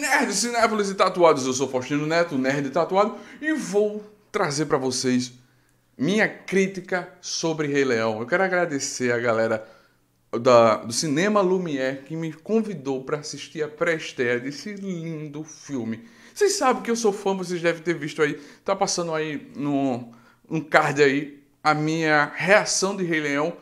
nerd, cinéfilos e tatuados. Eu sou Faustino Neto, nerd tatuado, e vou trazer para vocês minha crítica sobre Rei Leão. Eu quero agradecer a galera da, do Cinema Lumière que me convidou para assistir a pré-estreia desse lindo filme. Vocês sabem que eu sou fã, vocês devem ter visto aí, tá passando aí no um card aí a minha reação de Rei Leão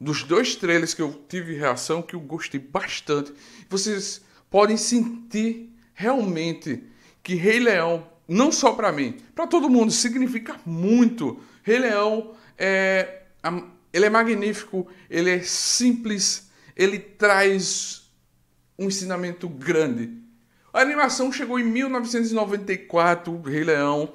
dos dois trailers que eu tive reação que eu gostei bastante. Vocês podem sentir realmente que Rei Leão, não só para mim, para todo mundo, significa muito. Rei Leão é, ele é magnífico, ele é simples, ele traz um ensinamento grande. A animação chegou em 1994, Rei Leão,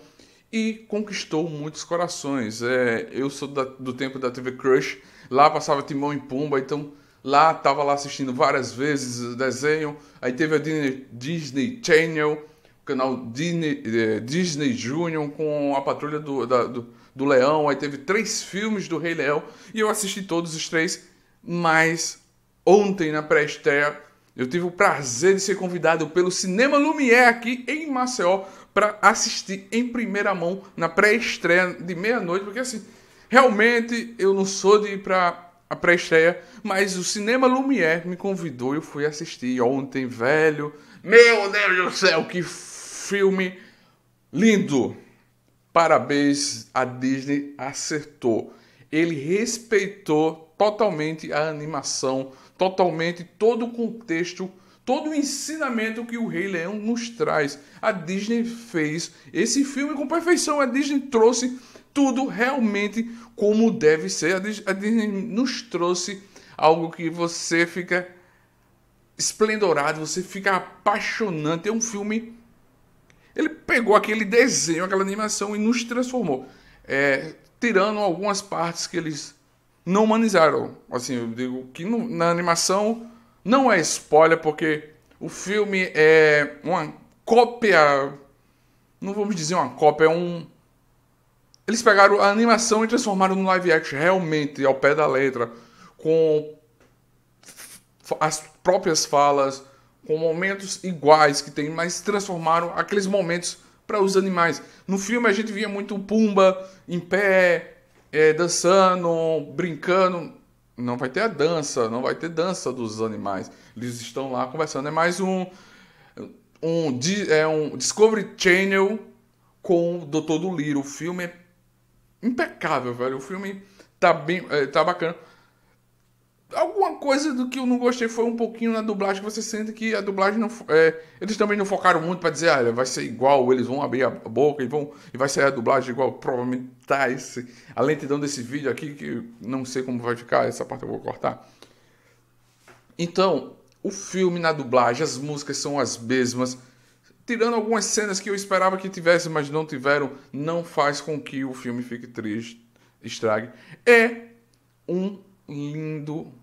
e conquistou muitos corações. É, eu sou da, do tempo da TV Crush, lá passava Timão e Pumba, então lá, tava lá assistindo várias vezes o desenho. Aí teve a Disney Channel, o canal Disney, é, Disney Junior com a Patrulha do, da, do, do, Leão. Aí teve três filmes do Rei Leão e eu assisti todos os três. Mas ontem na pré-estreia eu tive o prazer de ser convidado pelo Cinema Lumière aqui em Maceió para assistir em primeira mão na pré-estreia de meia-noite, porque assim, realmente eu não sou de ir para a pré-estreia, mas o Cinema Lumière me convidou e eu fui assistir ontem, velho. Meu Deus do céu, que filme lindo! Parabéns, a Disney acertou. Ele respeitou totalmente a animação, totalmente todo o contexto, todo o ensinamento que o Rei Leão nos traz. A Disney fez esse filme com perfeição. A Disney trouxe tudo realmente como deve ser. A Disney nos trouxe algo que você fica esplendorado, você fica apaixonante. É um filme. Ele pegou aquele desenho, aquela animação e nos transformou. É, tirando algumas partes que eles não humanizaram. Assim, eu digo que no, na animação não é spoiler, porque o filme é uma cópia. Não vamos dizer uma cópia, é um eles pegaram a animação e transformaram no live action realmente, ao pé da letra, com as próprias falas, com momentos iguais que tem, mas transformaram aqueles momentos para os animais. No filme a gente via muito Pumba em pé, é, dançando, brincando. Não vai ter a dança, não vai ter dança dos animais. Eles estão lá conversando. É mais um, um, é um Discovery Channel com o Doutor do Liro. O filme é impecável, velho. O filme tá bem. É, tá bacana. Alguma coisa do que eu não gostei foi um pouquinho na dublagem, você sente que a dublagem não. É, eles também não focaram muito para dizer, ah, vai ser igual, eles vão abrir a boca e vão. E vai ser a dublagem igual. Provavelmente tá esse. A lentidão desse vídeo aqui, que não sei como vai ficar, essa parte eu vou cortar. Então, o filme na dublagem, as músicas são as mesmas tirando algumas cenas que eu esperava que tivesse, mas não tiveram, não faz com que o filme fique triste, estrague. É um lindo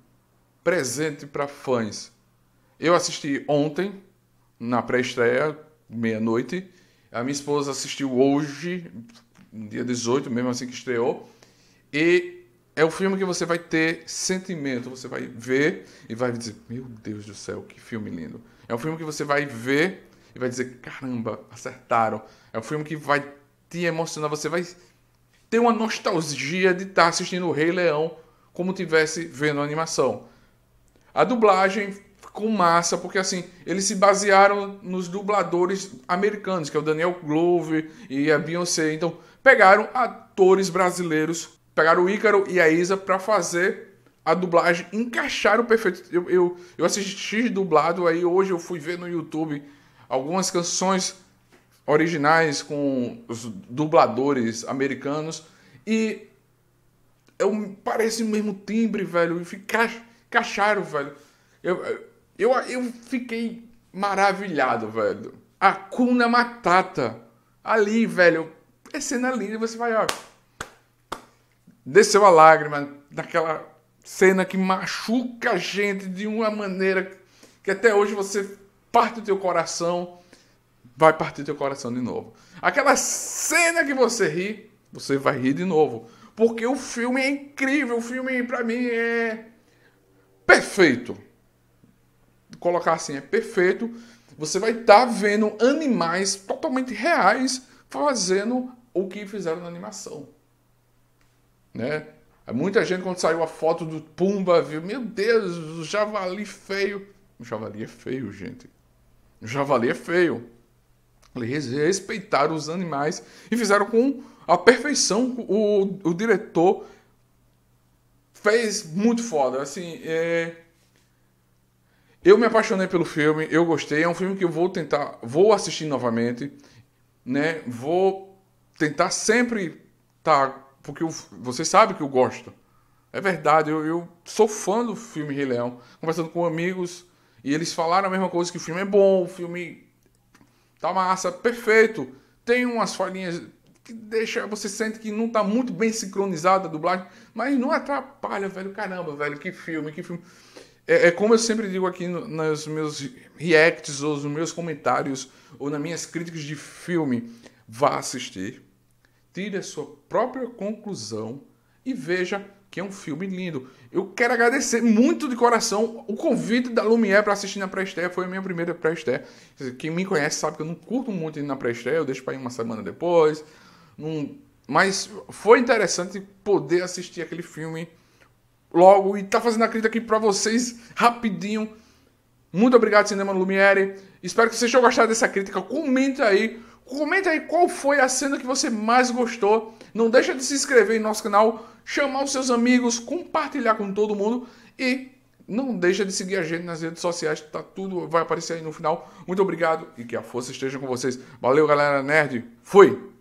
presente para fãs. Eu assisti ontem, na pré-estreia, meia-noite. A minha esposa assistiu hoje, dia 18, mesmo assim que estreou. E é o filme que você vai ter sentimento, você vai ver e vai dizer: Meu Deus do céu, que filme lindo. É um filme que você vai ver e vai dizer: caramba, acertaram. É um filme que vai te emocionar, você vai ter uma nostalgia de estar assistindo o Rei Leão como tivesse vendo a animação. A dublagem ficou massa, porque assim, eles se basearam nos dubladores americanos, que é o Daniel Glover e a Beyoncé. Então, pegaram atores brasileiros, pegaram o Ícaro e a Isa para fazer a dublagem encaixaram perfeito. Eu, eu, eu assisti dublado, aí hoje eu fui ver no YouTube algumas canções originais com os dubladores americanos e eu parece o mesmo timbre, velho, e ficar velho. Eu, eu, eu fiquei maravilhado, velho. A Kuna Matata. Ali, velho. É cena linda, você vai, ó. Desceu a lágrima naquela cena que machuca a gente de uma maneira que até hoje você parte do teu coração, vai partir do teu coração de novo. Aquela cena que você ri, você vai rir de novo. Porque o filme é incrível, o filme para mim é perfeito. Colocar assim, é perfeito. Você vai estar tá vendo animais totalmente reais fazendo o que fizeram na animação. Né? É muita gente, quando saiu a foto do Pumba, viu: Meu Deus, o javali feio. O javali é feio, gente javali é feio. Eles respeitaram os animais e fizeram com a perfeição. O, o diretor fez muito foda. Assim, é... eu me apaixonei pelo filme, eu gostei. É um filme que eu vou tentar, vou assistir novamente, né? Vou tentar sempre tá, porque eu, você sabe que eu gosto. É verdade, eu, eu sou fã do filme Rei Leão. Conversando com amigos e eles falaram a mesma coisa que o filme é bom, o filme tá massa, perfeito. Tem umas falhinhas que deixa você sente que não tá muito bem sincronizada a dublagem, mas não atrapalha, velho. Caramba, velho, que filme, que filme. É, é como eu sempre digo aqui no, nos meus reacts ou nos meus comentários ou nas minhas críticas de filme, vá assistir, tire a sua própria conclusão e veja que é um filme lindo. Eu quero agradecer muito de coração o convite da Lumière para assistir na pré-estreia. Foi a minha primeira pré-estreia. Quem me conhece sabe que eu não curto muito ir na pré-estreia, eu deixo para ir uma semana depois. Mas foi interessante poder assistir aquele filme logo e tá fazendo a crítica aqui para vocês rapidinho. Muito obrigado, Cinema Lumière. Espero que vocês tenham gostado dessa crítica. Comenta aí Comenta aí qual foi a cena que você mais gostou. Não deixa de se inscrever em nosso canal, chamar os seus amigos, compartilhar com todo mundo e não deixa de seguir a gente nas redes sociais, tá tudo vai aparecer aí no final. Muito obrigado e que a força esteja com vocês. Valeu, galera nerd. Fui.